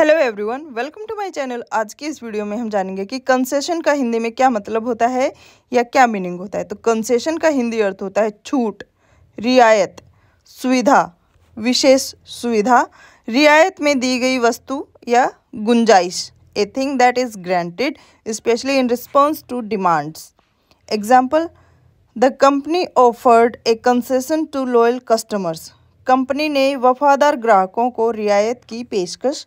hello everyone welcome to my channel आज की इस वीडियो में हम जानेंगे कि कंसेशन का हिंदी में क्या मतलब होता है या क्या मीनिंग होता है तो कंसेशन का हिंदी अर्थ होता है छूट रियायत सुविधा विशेष सुविधा रियायत में दी गई वस्तु या गुंजाइश a thing that is granted especially in response to demands example the company offered a concession to loyal customers company ने वफादार ग्राहकों को रियायत की पेशकश